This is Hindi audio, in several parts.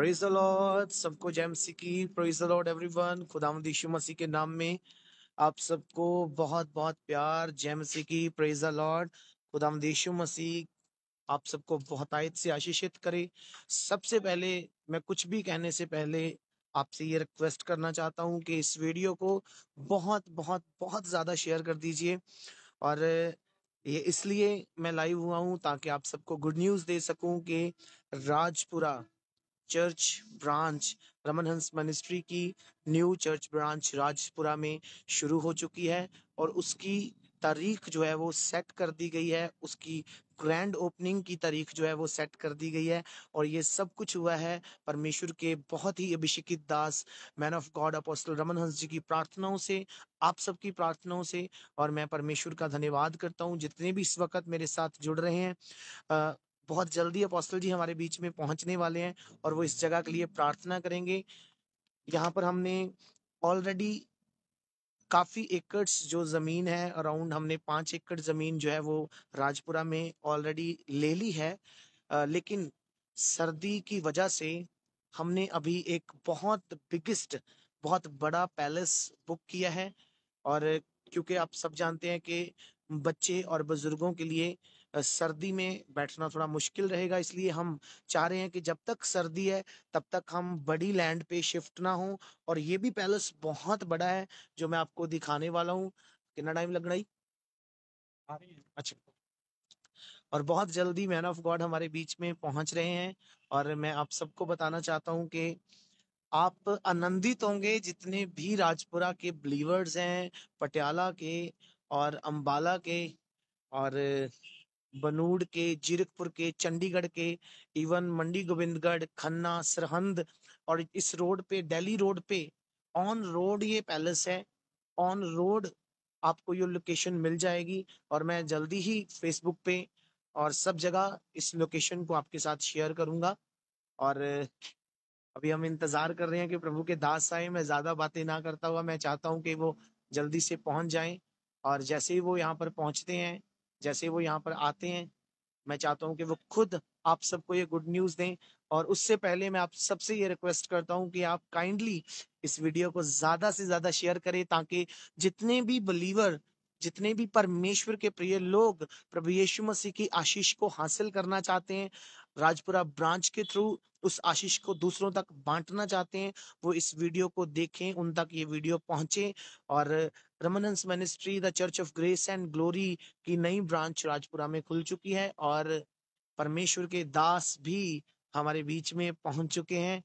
प्रेज द लॉर्ड सबको जैम की प्रेज द लॉर्ड एवरीवन खुदाम यीशु मसीह के नाम में आप सबको बहुत बहुत प्यार जय जैम की प्रेज द लॉर्ड खुदाम यीशु मसीह आप सबको बहुतायत से आशीषित करे सबसे पहले मैं कुछ भी कहने से पहले आपसे ये रिक्वेस्ट करना चाहता हूँ कि इस वीडियो को बहुत बहुत बहुत ज़्यादा शेयर कर दीजिए और ये इसलिए मैं लाइव हुआ हूँ ताकि आप सबको गुड न्यूज़ दे सकूँ कि राजपुरा चर्च ब्रांच रमन हंस मिनिस्ट्री की न्यू चर्च ब्रांच राजपुरा में शुरू हो चुकी है और उसकी तारीख जो है वो सेट कर दी गई है उसकी ग्रैंड ओपनिंग की तारीख जो है वो सेट कर दी गई है और ये सब कुछ हुआ है परमेश्वर के बहुत ही अभिषेकित दास man of God apostle Raman Hans ji की प्रार्थनाओं से आप सबकी प्रार्थनाओं से और मैं परमेश्वर का धन्यवाद करता हूँ जितने भी इस वक्त मेरे साथ जुड़ रहे हैं बहुत जल्दी अपोस्टल जी हमारे बीच में पहुंचने वाले हैं और वो इस जगह के लिए प्रार्थना करेंगे यहाँ पर हमने ऑलरेडी काफ़ी एकड़ जो ज़मीन है अराउंड हमने पांच एकड़ ज़मीन जो है वो राजपुरा में ऑलरेडी ले ली है आ, लेकिन सर्दी की वजह से हमने अभी एक बहुत बिगेस्ट बहुत बड़ा पैलेस बुक किया है और क्योंकि आप सब जानते हैं कि बच्चे और बुज़ुर्गों के लिए सर्दी में बैठना थोड़ा मुश्किल रहेगा इसलिए हम चाह रहे हैं कि जब तक सर्दी है तब तक हम बड़ी लैंड पे शिफ्ट ना हो और ये भी पैलेस बहुत बड़ा है जो मैं आपको दिखाने वाला हूँ कितना टाइम लग रहा अच्छा और बहुत जल्दी मैन ऑफ गॉड हमारे बीच में पहुंच रहे हैं और मैं आप सबको बताना चाहता हूँ कि आप आनंदित होंगे जितने भी राजपुरा के बिलीवर्स हैं पटियाला के और अम्बाला के और बनूड़ के जीरकपुर के चंडीगढ़ के इवन मंडी गोविंदगढ़ खन्ना सरहंद और इस रोड पे दिल्ली रोड पे ऑन रोड ये पैलेस है ऑन रोड आपको ये लोकेशन मिल जाएगी और मैं जल्दी ही फेसबुक पे और सब जगह इस लोकेशन को आपके साथ शेयर करूंगा और अभी हम इंतजार कर रहे हैं कि प्रभु के दास आए मैं ज्यादा बातें ना करता हुआ मैं चाहता हूँ कि वो जल्दी से पहुंच जाएं और जैसे ही वो यहाँ पर पहुंचते हैं जैसे वो यहाँ पर आते हैं मैं चाहता हूँ कि वो खुद आप सबको ये गुड न्यूज़ दें और उससे पहले मैं आप सबसे ये रिक्वेस्ट करता हूँ कि आप काइंडली इस वीडियो को ज़्यादा से ज़्यादा शेयर करें ताकि जितने भी बिलीवर जितने भी परमेश्वर के प्रिय लोग प्रभु यीशु मसीह की आशीष को हासिल करना चाहते हैं राजपुरा ब्रांच के थ्रू उस आशीष को दूसरों तक बांटना चाहते हैं वो इस वीडियो को देखें उन तक ये वीडियो पहुंचे और Raman's ministry the church of grace and glory की नई ब्रांच राजपुरा में खुल चुकी है और परमेश्वर के दास भी हमारे बीच में पहुंच चुके हैं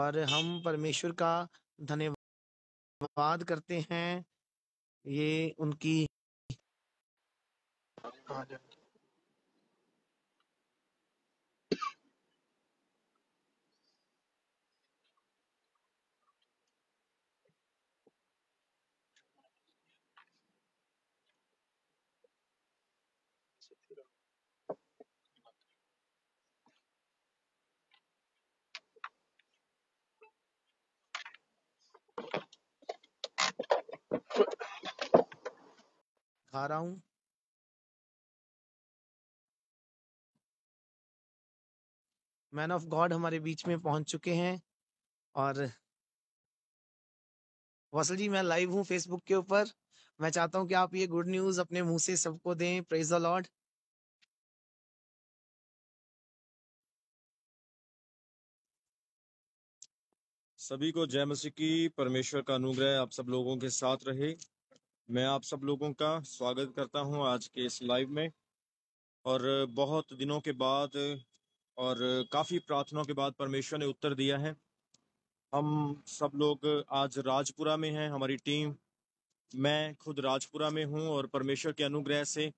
और हम परमेश्वर का धन्यवाद करते हैं ये उनकी दिखा रहा हूं मैन ऑफ गॉड हमारे बीच में पहुंच चुके हैं और वसल जी मैं लाइव हूं फेसबुक के ऊपर मैं चाहता हूं कि आप ये गुड न्यूज अपने मुंह से सबको दें प्रेज द लॉर्ड सभी को जय मसीह की परमेश्वर का अनुग्रह आप सब लोगों के साथ रहे मैं आप सब लोगों का स्वागत करता हूं आज के इस लाइव में और बहुत दिनों के बाद और काफ़ी प्रार्थनाओं के बाद परमेश्वर ने उत्तर दिया है हम सब लोग आज राजपुरा में हैं हमारी टीम मैं खुद राजपुरा में हूं और परमेश्वर के अनुग्रह से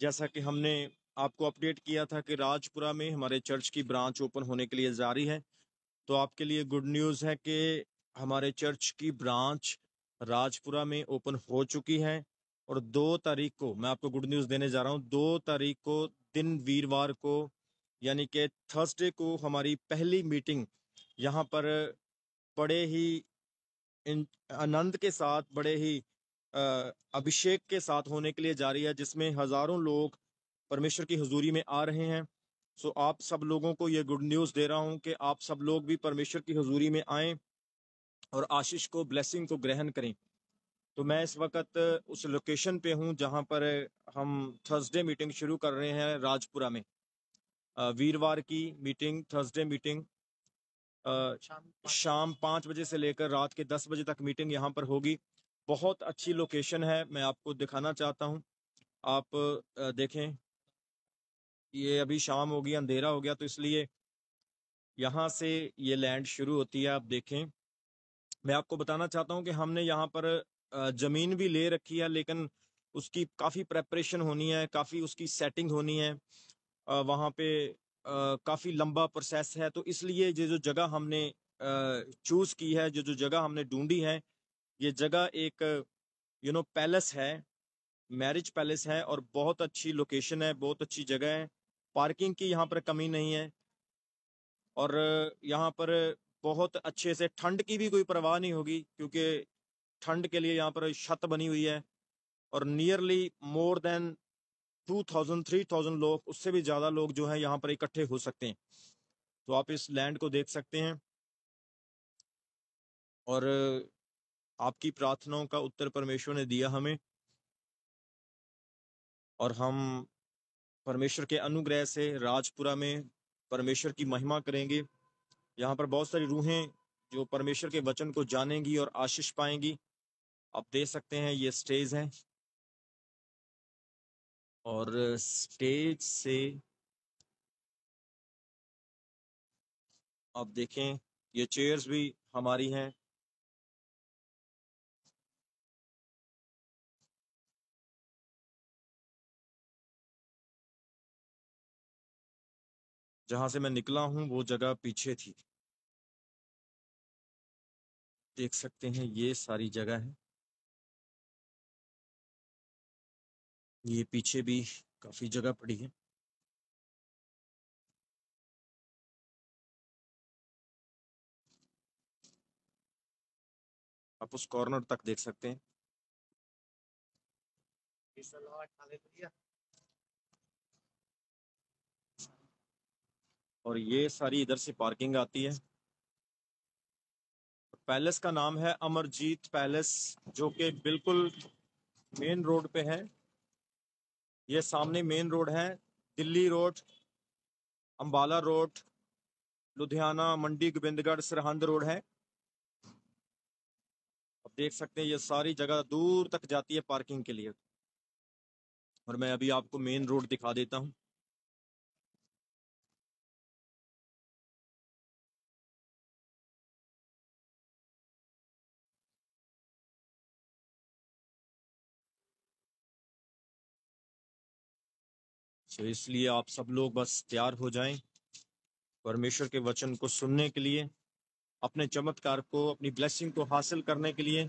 जैसा कि हमने आपको अपडेट किया था कि राजपुरा में हमारे चर्च की ब्रांच ओपन होने के लिए जारी है तो आपके लिए गुड न्यूज़ है कि हमारे चर्च की ब्रांच राजपुरा में ओपन हो चुकी है और दो तारीख को मैं आपको गुड न्यूज़ देने जा रहा हूँ दो तारीख को दिन वीरवार को यानी कि थर्सडे को हमारी पहली मीटिंग यहाँ पर बड़े ही आनंद के साथ बड़े ही अभिषेक के साथ होने के लिए जा रही है जिसमें हज़ारों लोग परमेश्वर की हजूरी में आ रहे हैं सो आप सब लोगों को ये गुड न्यूज़ दे रहा हूँ कि आप सब लोग भी परमेश्वर की हजूरी में आएँ और आशीष को ब्लेसिंग को ग्रहण करें तो मैं इस वक्त उस लोकेशन पे हूँ जहाँ पर हम थर्सडे मीटिंग शुरू कर रहे हैं राजपुरा में वीरवार की मीटिंग थर्सडे मीटिंग शाम पाँच बजे से लेकर रात के दस बजे तक मीटिंग यहाँ पर होगी बहुत अच्छी लोकेशन है मैं आपको दिखाना चाहता हूँ आप देखें ये अभी शाम हो अंधेरा हो गया तो इसलिए यहाँ से ये लैंड शुरू होती है आप देखें मैं आपको बताना चाहता हूँ कि हमने यहाँ पर ज़मीन भी ले रखी है लेकिन उसकी काफ़ी प्रेपरेशन होनी है काफ़ी उसकी सेटिंग होनी है वहाँ पे काफ़ी लंबा प्रोसेस है तो इसलिए ये जो जगह हमने चूज़ की है जो जो जगह हमने ढूंढी है ये जगह एक यू नो पैलेस है मैरिज पैलेस है और बहुत अच्छी लोकेशन है बहुत अच्छी जगह है पार्किंग की यहाँ पर कमी नहीं है और यहाँ पर बहुत अच्छे से ठंड की भी कोई परवाह नहीं होगी क्योंकि ठंड के लिए यहाँ पर छत बनी हुई है और nearly more than two thousand three thousand लोग उससे भी ज़्यादा लोग जो है यहाँ पर इकट्ठे हो सकते हैं तो आप इस लैंड को देख सकते हैं और आपकी प्रार्थनाओं का उत्तर परमेश्वर ने दिया हमें और हम परमेश्वर के अनुग्रह से राजपुरा में परमेश्वर की महिमा करेंगे यहाँ पर बहुत सारी रूहें जो परमेश्वर के वचन को जानेंगी और आशीष पाएंगी आप देख सकते हैं ये स्टेज है और स्टेज से आप देखें ये चेयर्स भी हमारी हैं जहां से मैं निकला हूं वो जगह पीछे थी देख सकते हैं ये सारी जगह है ये पीछे भी काफी जगह पड़ी है आप उस कॉर्नर तक देख सकते हैं और ये सारी इधर से पार्किंग आती है पैलेस का नाम है अमरजीत पैलेस जो कि बिल्कुल मेन रोड पे है ये सामने मेन रोड है Delhi road Ambala road Ludhiana Mandi Gobindgarh Sirhind road है आप देख सकते हैं ये सारी जगह दूर तक जाती है पार्किंग के लिए और मैं अभी आपको मेन रोड दिखा देता हूँ सो तो इसलिए आप सब लोग बस तैयार हो जाएं परमेश्वर के वचन को सुनने के लिए अपने चमत्कार को अपनी ब्लेसिंग को हासिल करने के लिए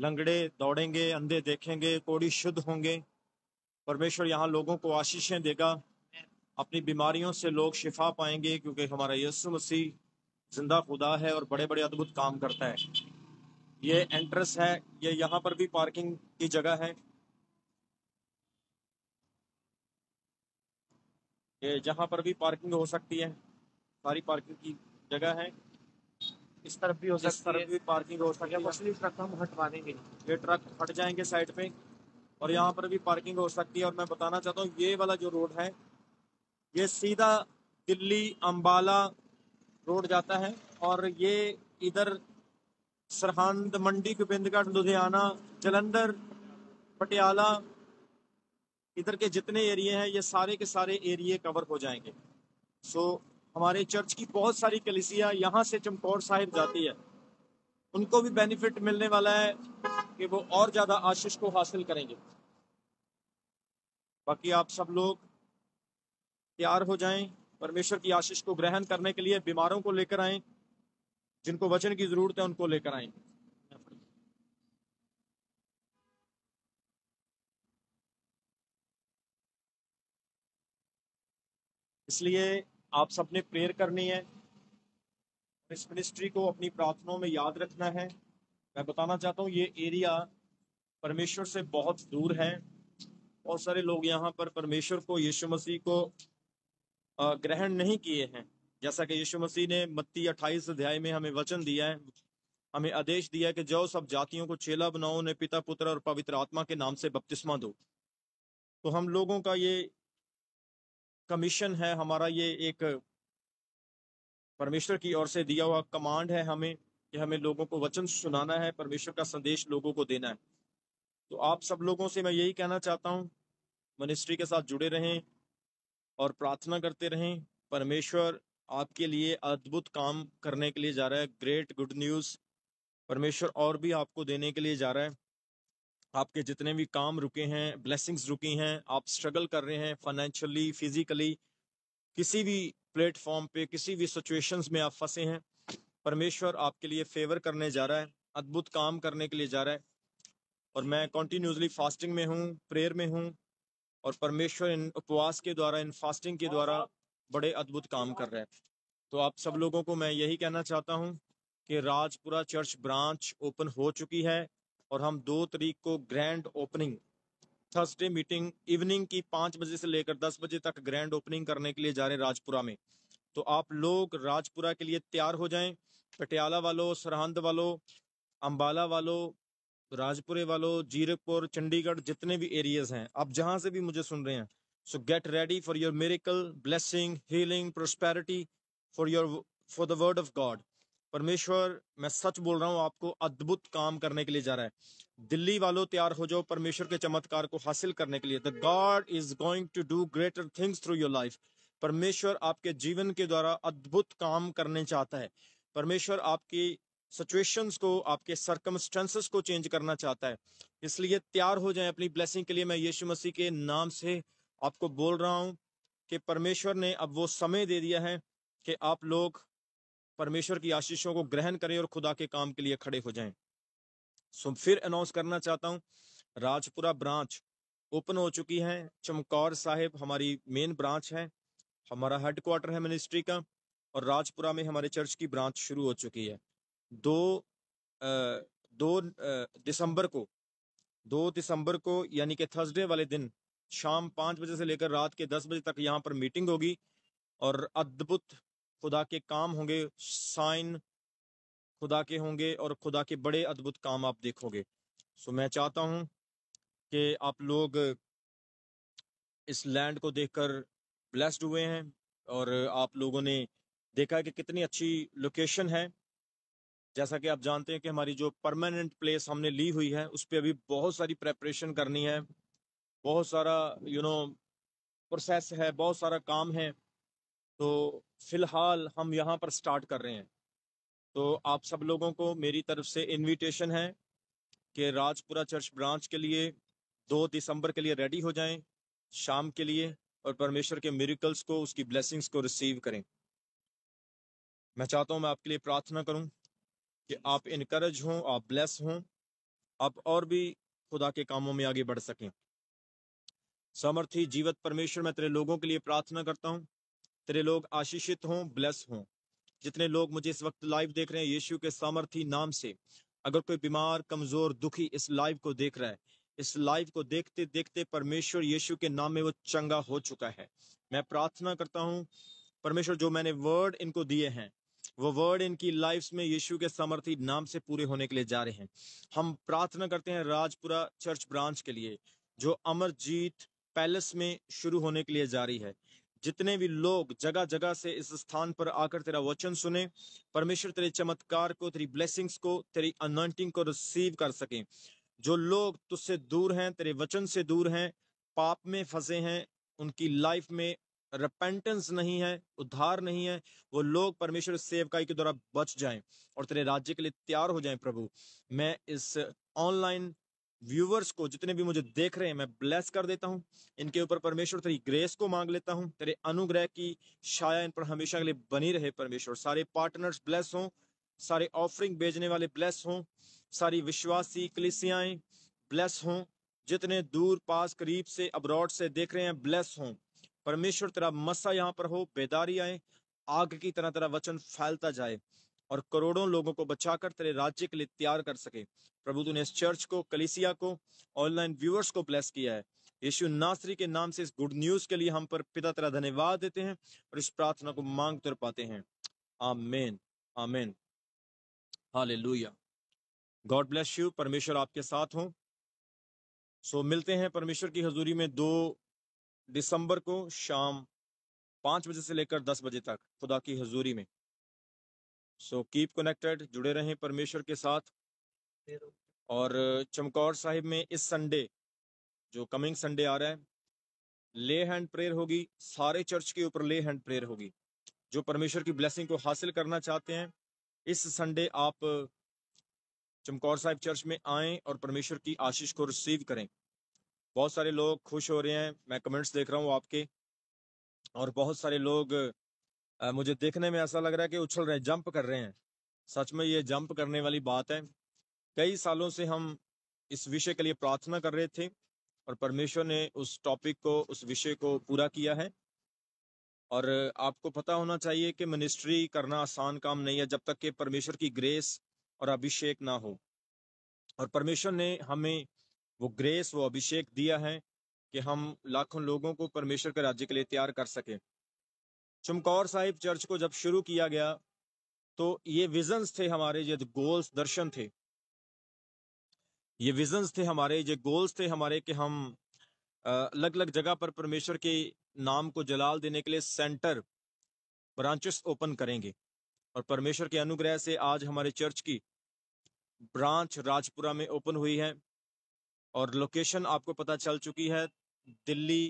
लंगड़े दौड़ेंगे अंधे देखेंगे कोड़ी शुद्ध होंगे परमेश्वर यहाँ लोगों को आशीषें देगा अपनी बीमारियों से लोग शिफा पाएंगे क्योंकि हमारा यसु मसीह जिंदा खुदा है और बड़े बड़े अद्भुत काम करता है ये एंट्रेंस है ये यहाँ पर भी पार्किंग की जगह है कि जहाँ पर भी पार्किंग हो सकती है सारी पार्किंग की जगह है इस तरफ भी हो सकती तरफ भी पार्किंग हो सकती है मछली ट्रक हम हटवा देंगे ये ट्रक हट जाएंगे साइड पे और यहाँ पर भी पार्किंग हो सकती है और मैं बताना चाहता हूँ ये वाला जो रोड है ये सीधा दिल्ली अम्बाला रोड जाता है और ये इधर सरहंद मंडी गोबिंदगढ़ लुधियाना जलंधर पटियाला इधर के जितने एरिए हैं ये सारे के सारे एरिए कवर हो जाएंगे सो so, हमारे चर्च की बहुत सारी कलिसिया यहाँ से चमकौर साहिब जाती है उनको भी बेनिफिट मिलने वाला है कि वो और ज़्यादा आशीष को हासिल करेंगे बाकी आप सब लोग तैयार हो जाएं परमेश्वर की आशीष को ग्रहण करने के लिए बीमारों को लेकर आएं जिनको वचन की ज़रूरत है उनको लेकर आएं इसलिए आप सबने प्रेयर करनी है इस मिनिस्ट्री को अपनी प्रार्थनाओं में याद रखना है मैं बताना चाहता हूँ ये एरिया परमेश्वर से बहुत दूर है बहुत सारे लोग यहाँ पर परमेश्वर को यीशु मसीह को ग्रहण नहीं किए हैं जैसा कि यीशु मसीह ने मत्ती अट्ठाईस अध्याय में हमें वचन दिया है हमें आदेश दिया है कि जो सब जातियों को चेला बनाओ उन्हें पिता पुत्र और पवित्र आत्मा के नाम से बपतिस्मा दो तो हम लोगों का ये कमीशन है हमारा ये एक परमेश्वर की ओर से दिया हुआ कमांड है हमें कि हमें लोगों को वचन सुनाना है परमेश्वर का संदेश लोगों को देना है तो आप सब लोगों से मैं यही कहना चाहता हूँ मिनिस्ट्री के साथ जुड़े रहें और प्रार्थना करते रहें परमेश्वर आपके लिए अद्भुत काम करने के लिए जा रहा है ग्रेट गुड न्यूज़ परमेश्वर और भी आपको देने के लिए जा रहा है आपके जितने भी काम रुके हैं ब्लेसिंग्स रुकी हैं आप स्ट्रगल कर रहे हैं फाइनेंशियली फिजिकली किसी भी प्लेटफॉर्म पे किसी भी सिचुएशंस में आप फंसे हैं परमेश्वर आपके लिए फेवर करने जा रहा है अद्भुत काम करने के लिए जा रहा है और मैं कॉन्टीन्यूसली फास्टिंग में हूँ प्रेयर में हूँ और परमेश्वर इन उपवास के द्वारा इन फास्टिंग के द्वारा बड़े अद्भुत काम कर रहे हैं तो आप सब लोगों को मैं यही कहना चाहता हूँ कि राजपुरा चर्च ब्रांच ओपन हो चुकी है और हम दो तरीक को grand opening Thursday meeting evening की पाँच बजे से लेकर दस बजे तक ग्रैंड ओपनिंग करने के लिए जा रहे हैं राजपुरा में तो आप लोग राजपुरा के लिए तैयार हो जाएं पटियाला वालों सरहंद वालों अम्बाला वालों राजपुरे वालों जीरकपुर चंडीगढ़ जितने भी एरियाज हैं आप जहां से भी मुझे सुन रहे हैं so get ready for your miracle blessing healing prosperity for your for the word of God परमेश्वर मैं सच बोल रहा हूँ आपको अद्भुत काम करने के लिए जा रहा है दिल्ली वालों तैयार हो जाओ परमेश्वर के चमत्कार को हासिल करने के लिए the God is going to do greater things through your life परमेश्वर आपके जीवन के द्वारा अद्भुत काम करने चाहता है परमेश्वर आपकी सिचुएशंस को आपके सर्कमस्टेंसेस को चेंज करना चाहता है इसलिए तैयार हो जाए अपनी ब्लेसिंग के लिए मैं यीशु मसीह के नाम से आपको बोल रहा हूं कि परमेश्वर ने अब वो समय दे दिया है कि आप लोग परमेश्वर की आशीषों को ग्रहण करें और खुदा के काम के लिए खड़े हो जाएं सो फिर अनाउंस करना चाहता हूँ राजपुरा ब्रांच ओपन हो चुकी है चमकौर साहिब हमारी मेन ब्रांच है हमारा हेडक्वार्टर है मिनिस्ट्री का और राजपुरा में हमारे चर्च की ब्रांच शुरू हो चुकी है दो आ, दो दिसंबर को दो दिसंबर को यानी कि थर्सडे वाले दिन शाम पाँच बजे से लेकर रात के दस बजे तक यहाँ पर मीटिंग होगी और अद्भुत खुदा के काम होंगे साइन खुदा के होंगे और खुदा के बड़े अद्भुत काम आप देखोगे सो मैं चाहता हूं कि आप लोग इस लैंड को देखकर ब्लेस्ड हुए हैं और आप लोगों ने देखा है कि कितनी अच्छी लोकेशन है जैसा कि आप जानते हैं कि हमारी जो परमानेंट प्लेस हमने ली हुई है उस पर अभी बहुत सारी प्रेपरेशन करनी है बहुत सारा you you know know, process है बहुत सारा काम है तो फ़िलहाल हम यहाँ पर स्टार्ट कर रहे हैं तो आप सब लोगों को मेरी तरफ से इनविटेशन है कि राजपुरा चर्च ब्रांच के लिए दो दिसंबर के लिए रेडी हो जाएं शाम के लिए और परमेश्वर के मेरिकल्स को उसकी ब्लेसिंग्स को रिसीव करें मैं चाहता हूं मैं आपके लिए प्रार्थना करूं कि आप इनक्रेज हों आप ब्लेस हों आप और भी खुदा के कामों में आगे बढ़ सकें समर्थी जीवत परमेश्वर मैं तेरे लोगों के लिए प्रार्थना करता हूँ तेरे लोग आशीषित हों ब्लेस हों जितने लोग मुझे इस वक्त लाइव देख रहे हैं यीशु के सामर्थी नाम से अगर कोई बीमार कमजोर दुखी इस लाइव को देख रहा है इस लाइव को देखते देखते परमेश्वर यीशु के नाम में वो चंगा हो चुका है मैं प्रार्थना करता हूँ परमेश्वर जो मैंने वर्ड इनको दिए हैं वो वर्ड इनकी लाइफ में यीशु के सामर्थी नाम से पूरे होने के लिए जा रहे हैं हम प्रार्थना करते हैं राजपुरा चर्च ब्रांच के लिए जो अमरजीत पैलेस में शुरू होने के लिए जा रही है जितने भी लोग जगह जगह से इस स्थान पर आकर तेरा वचन सुने परमेश्वर तेरे चमत्कार को तेरी ब्लेसिंग्स को तेरी अनॉइंटिंग को रिसीव कर सकें जो लोग तुझसे दूर हैं तेरे वचन से दूर हैं पाप में फंसे हैं उनकी लाइफ में रिपेंटेंस नहीं है उद्धार नहीं है वो लोग परमेश्वर सेवकाई के द्वारा बच जाएं और तेरे राज्य के लिए तैयार हो जाएं प्रभु मैं इस ऑनलाइन व्यूवर्स को जितने भी मुझे देख रहे हैं मैं ब्लेस कर देता हूँ इनके ऊपर परमेश्वर तेरी ग्रेस को मांग लेता हूँ तेरे अनुग्रह की शाया इन पर हमेशा के लिए बनी रहे परमेश्वर सारे पार्टनर्स ब्लेस हों सारे ऑफरिंग भेजने वाले ब्लेस हों सारी विश्वासी कलिसियाएं ब्लेस हों जितने दूर पास करीब से अब्रॉड से देख रहे हैं ब्लेस हों परमेश्वर तेरा मसा यहाँ पर हो बेदारी आए आग की तरह तेरा वचन फैलता जाए और करोड़ों लोगों को बचाकर तेरे राज्य के लिए तैयार कर सके प्रभु तूने इस चर्च को कलिसिया को ऑनलाइन व्यूअर्स को ब्लेस किया है यीशु नासरी के नाम से इस गुड न्यूज के लिए हम पर पिता तेरा धन्यवाद देते हैं और इस प्रार्थना को मांग तर पाते हैं आमेन आमेन लुया गॉड ब्लेस यू परमेश्वर आपके साथ हो सो मिलते हैं परमेश्वर की हजूरी में दो दिसंबर को शाम पांच बजे से लेकर दस बजे तक खुदा की हजूरी में सो कीप कनेक्टेड जुड़े रहें परमेश्वर के साथ और चमकौर साहिब में इस संडे जो कमिंग संडे आ रहा है ले हैंड प्रेयर होगी सारे चर्च के ऊपर ले हैंड प्रेयर होगी जो परमेश्वर की ब्लेसिंग को हासिल करना चाहते हैं इस संडे आप चमकौर साहिब चर्च में आए और परमेश्वर की आशीष को रिसीव करें बहुत सारे लोग खुश हो रहे हैं मैं कमेंट्स देख रहा हूँ आपके और बहुत सारे लोग आ, मुझे देखने में ऐसा लग रहा है कि उछल रहे हैं जंप कर रहे हैं सच में ये जंप करने वाली बात है कई सालों से हम इस विषय के लिए प्रार्थना कर रहे थे और परमेश्वर ने उस टॉपिक को उस विषय को पूरा किया है और आपको पता होना चाहिए कि मिनिस्ट्री करना आसान काम नहीं है जब तक कि परमेश्वर की ग्रेस और अभिषेक ना हो और परमेश्वर ने हमें वो ग्रेस वो अभिषेक दिया है कि हम लाखों लोगों को परमेश्वर के राज्य के लिए तैयार कर सकें चमकौर साहिब चर्च को जब शुरू किया गया तो ये विजन्स थे हमारे ये गोल्स दर्शन थे ये विजन्स थे हमारे ये गोल्स थे हमारे कि हम अलग अलग जगह पर परमेश्वर के नाम को जलाल देने के लिए सेंटर ब्रांचेस ओपन करेंगे और परमेश्वर के अनुग्रह से आज हमारे चर्च की ब्रांच राजपुरा में ओपन हुई है और लोकेशन आपको पता चल चुकी है दिल्ली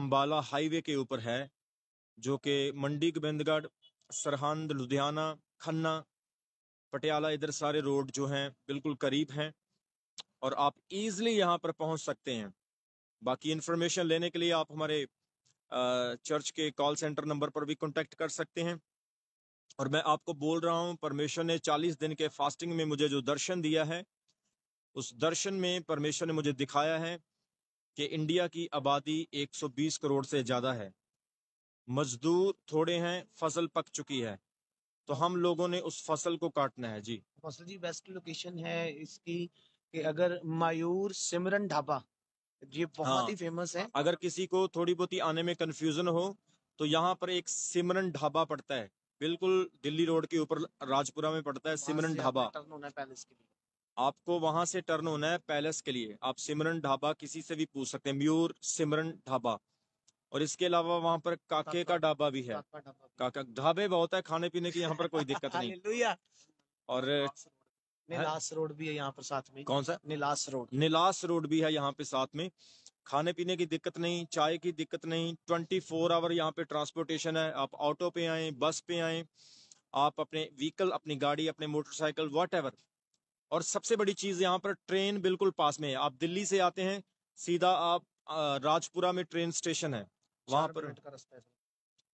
अंबाला हाईवे के ऊपर है जो कि मंडी गोबिंदगढ़ सरहंद लुधियाना खन्ना पटियाला इधर सारे रोड जो हैं बिल्कुल करीब हैं और आप इजीली यहाँ पर पहुँच सकते हैं बाकी इन्फॉर्मेशन लेने के लिए आप हमारे चर्च के कॉल सेंटर नंबर पर भी कॉन्टेक्ट कर सकते हैं और मैं आपको बोल रहा हूँ परमेश्वर ने चालीस दिन के फास्टिंग में मुझे जो दर्शन दिया है उस दर्शन में परमेश्वर ने मुझे दिखाया है कि इंडिया की आबादी 120 करोड़ से ज़्यादा है मजदूर थोड़े हैं फसल पक चुकी है तो हम लोगों ने उस फसल को काटना है जी फसल जी बेस्ट लोकेशन है इसकी कि अगर मायूर सिमरन ढाबा ये बहुत हाँ, ही फेमस है अगर किसी को थोड़ी बहुत आने में कंफ्यूजन हो तो यहाँ पर एक सिमरन ढाबा पड़ता है बिल्कुल दिल्ली रोड के ऊपर राजपुरा में पड़ता है सिमरन ढाबा टर्न होना है पैलेस के लिए आपको वहां से टर्न होना है पैलेस के लिए आप सिमरन ढाबा किसी से भी पूछ सकते हैं म्यूर सिमरन ढाबा और इसके अलावा वहाँ पर काके का ढाबा भी है काका ढाबे बहुत है खाने पीने की यहाँ पर कोई दिक्कत नहीं और निलास रोड भी है यहाँ पर साथ में कौन सा निलास रोड निलास रोड भी है यहाँ पे साथ में खाने पीने की दिक्कत नहीं चाय की दिक्कत नहीं ट्वेंटी फोर आवर यहाँ पे ट्रांसपोर्टेशन है आप ऑटो पे आए बस पे आए आप अपने व्हीकल अपनी गाड़ी अपने मोटरसाइकिल वॉट और सबसे बड़ी चीज़ यहाँ पर ट्रेन बिल्कुल पास में है आप दिल्ली से आते हैं सीधा आप राजपुरा में ट्रेन स्टेशन है वहां पर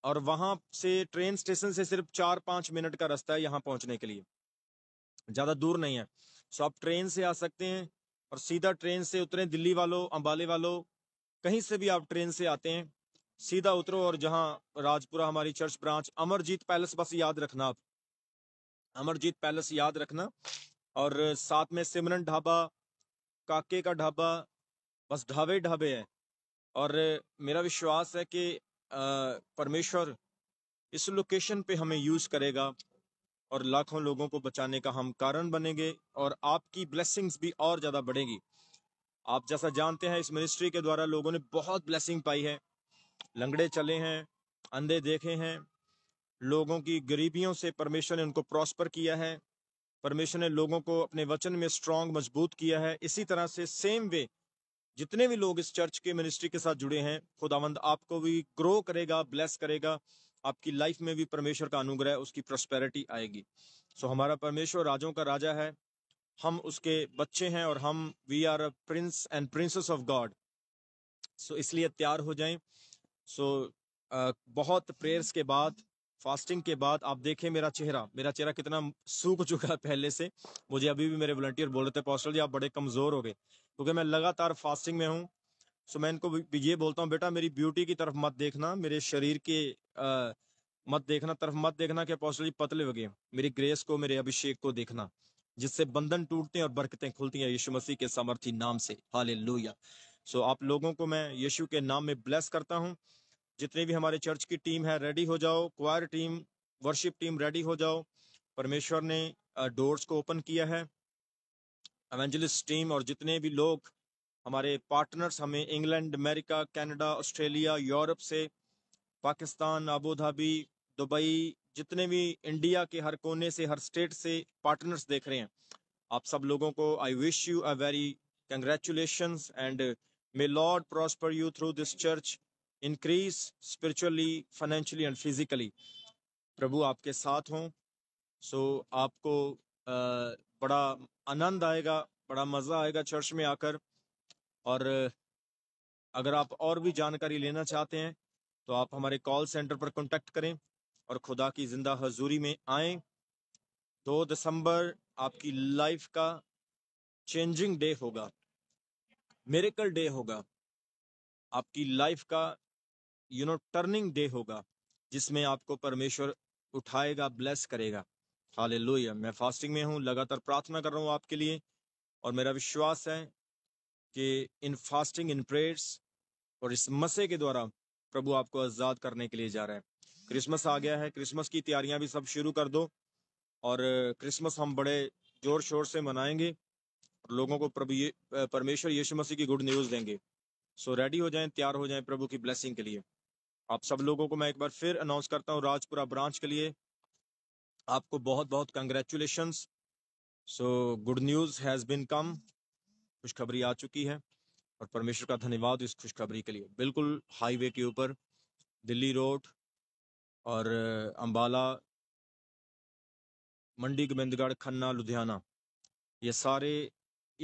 और वहां से ट्रेन स्टेशन से सिर्फ चार पांच मिनट का रास्ता है यहाँ पहुंचने के लिए ज्यादा दूर नहीं है सो आप ट्रेन से आ सकते हैं और सीधा ट्रेन से उतरे दिल्ली वालों अम्बाले वालों कहीं से भी आप ट्रेन से आते हैं सीधा उतरो और जहां राजपुरा हमारी चर्च ब्रांच अमरजीत पैलेस बस याद रखना आप अमरजीत पैलेस याद रखना और साथ में सिमरन ढाबा काके का ढाबा बस ढाबे ढाबे हैं और मेरा विश्वास है कि परमेश्वर इस लोकेशन पे हमें यूज़ करेगा और लाखों लोगों को बचाने का हम कारण बनेंगे और आपकी ब्लेसिंग्स भी और ज़्यादा बढ़ेगी आप जैसा जानते हैं इस मिनिस्ट्री के द्वारा लोगों ने बहुत ब्लेसिंग पाई है लंगड़े चले हैं अंधे देखे हैं लोगों की गरीबियों से परमेश्वर ने उनको प्रॉस्पर किया है परमेश्वर ने लोगों को अपने वचन में स्ट्रांग मजबूत किया है इसी तरह से सेम वे जितने भी लोग इस चर्च के मिनिस्ट्री के साथ जुड़े हैं खुदावंद आपको भी ग्रो करेगा ब्लेस करेगा आपकी लाइफ में भी परमेश्वर का अनुग्रह उसकी प्रोस्पेरिटी आएगी सो हमारा परमेश्वर राजों का राजा है हम उसके बच्चे हैं और हम we are a prince and princess of God so इसलिए तैयार हो जाएं सो so, बहुत प्रेयर्स के बाद फास्टिंग के बाद आप देखें मेरा चेहरा मेरा चेहरा कितना सूख चुका है पहले से मुझे अभी भी मेरे वॉलंटियर बोल रहे थे पॉस्टल जी आप बड़े कमज़ोर हो गए क्योंकि मैं लगातार फास्टिंग में हूँ सो मैं इनको ये बोलता हूँ बेटा मेरी ब्यूटी की तरफ मत देखना मेरे शरीर के आ, मत देखना तरफ मत देखना कि अपोस्टल पतले वगे मेरी ग्रेस को मेरे अभिषेक को देखना जिससे बंधन टूटते हैं और बरकतें खुलती हैं यीशु मसीह के सामर्थी नाम से हाल लोहिया सो आप लोगों को मैं यीशु के नाम में ब्लेस करता हूँ जितने भी हमारे चर्च की टीम है रेडी हो जाओ choir team worship team ready हो जाओ परमेश्वर ने डोर्स को ओपन किया है एवेंजलिस्ट टीम और जितने भी लोग हमारे पार्टनर्स हमें England America Canada Australia Europe से पाकिस्तान आबूधाबी दुबई जितने भी इंडिया के हर कोने से हर स्टेट से पार्टनर्स देख रहे हैं आप सब लोगों को I wish you a very congratulation and may Lord prosper you through this church increase spiritually financially and physically प्रभु आपके साथ हों सो so, आपको बड़ा आनंद आएगा बड़ा मज़ा आएगा चर्च में आकर और अगर आप और भी जानकारी लेना चाहते हैं तो आप हमारे कॉल सेंटर पर कॉन्टेक्ट करें और खुदा की जिंदा हजूरी में आए दो दिसंबर आपकी लाइफ का चेंजिंग डे होगा मेरेकल डे होगा आपकी लाइफ का यू नो टर्निंग डे होगा जिसमें आपको परमेश्वर उठाएगा ब्लेस करेगा लोहिया मैं फास्टिंग में हूँ लगातार प्रार्थना कर रहा हूँ आपके लिए और मेरा विश्वास है कि इन फास्टिंग इन प्रेयर्स और इस मसे के द्वारा प्रभु आपको आज़ाद करने के लिए जा रहा है क्रिसमस आ गया है क्रिसमस की तैयारियां भी सब शुरू कर दो और क्रिसमस हम बड़े जोर शोर से मनाएंगे और लोगों को प्रभु ये परमेश्वर यीशु मसीह की गुड न्यूज़ देंगे सो रेडी हो जाएं तैयार हो जाएं प्रभु की ब्लेसिंग के लिए आप सब लोगों को मैं एक बार फिर अनाउंस करता हूँ राजपुरा ब्रांच के लिए आपको बहुत बहुत congratulation so good news has been come खुशखबरी आ चुकी है और परमेश्वर का धन्यवाद इस खुशखबरी के लिए बिल्कुल हाईवे के ऊपर दिल्ली रोड और uh, अंबाला मंडी गोबिंदगढ़ खन्ना लुधियाना ये सारे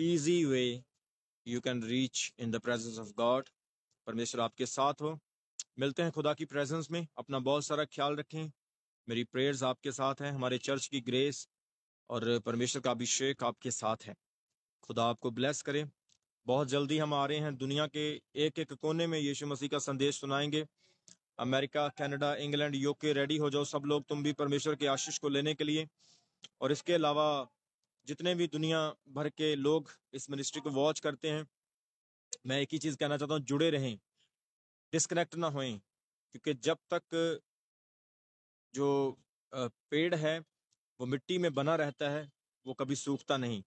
easy way you can reach in the presence of God परमेश्वर आपके साथ हो मिलते हैं खुदा की प्रेजेंस में अपना बहुत सारा ख्याल रखें मेरी प्रेयर्स आपके साथ हैं हमारे चर्च की ग्रेस और परमेश्वर का अभिषेक आपके साथ है खुदा आपको ब्लेस करे बहुत जल्दी हम आ रहे हैं दुनिया के एक एक कोने में यीशु मसीह का संदेश सुनाएंगे America Canada England UK ready हो जाओ सब लोग तुम भी परमेश्वर के आशीष को लेने के लिए और इसके अलावा जितने भी दुनिया भर के लोग इस मिनिस्ट्री को वॉच करते हैं मैं एक ही चीज़ कहना चाहता हूँ जुड़े रहें डिस्कनेक्ट ना होएं क्योंकि जब तक जो पेड़ है वो मिट्टी में बना रहता है वो कभी सूखता नहीं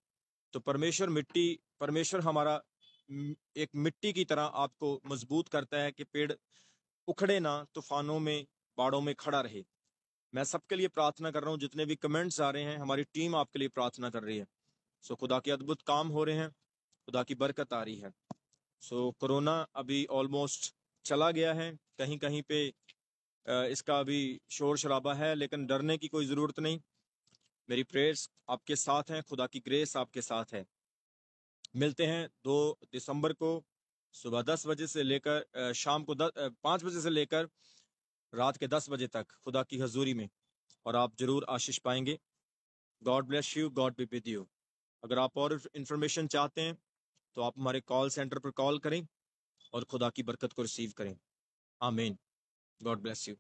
तो परमेश्वर मिट्टी परमेश्वर हमारा एक मिट्टी की तरह आपको मजबूत करता है कि पेड़ उखड़े ना तूफानों में बाड़ों में खड़ा रहे मैं सबके लिए प्रार्थना कर रहा हूँ जितने भी कमेंट्स आ रहे हैं हमारी टीम आपके लिए प्रार्थना कर रही है सो खुदा के अद्भुत काम हो रहे हैं खुदा की बरकत आ रही है सो कोरोना अभी ऑलमोस्ट चला गया है कहीं कहीं पे इसका अभी शोर शराबा है लेकिन डरने की कोई ज़रूरत नहीं मेरी प्रेयर्स आपके साथ हैं खुदा की ग्रेस आपके साथ है मिलते हैं दो दिसंबर को सुबह दस बजे से लेकर शाम को दस पाँच बजे से लेकर रात के दस बजे तक खुदा की हजूरी में और आप ज़रूर आशीष पाएंगे God bless you God be with you अगर आप और इन्फॉर्मेशन चाहते हैं तो आप हमारे कॉल सेंटर पर कॉल करें और खुदा की बरकत को रिसीव करें आमीन God bless you.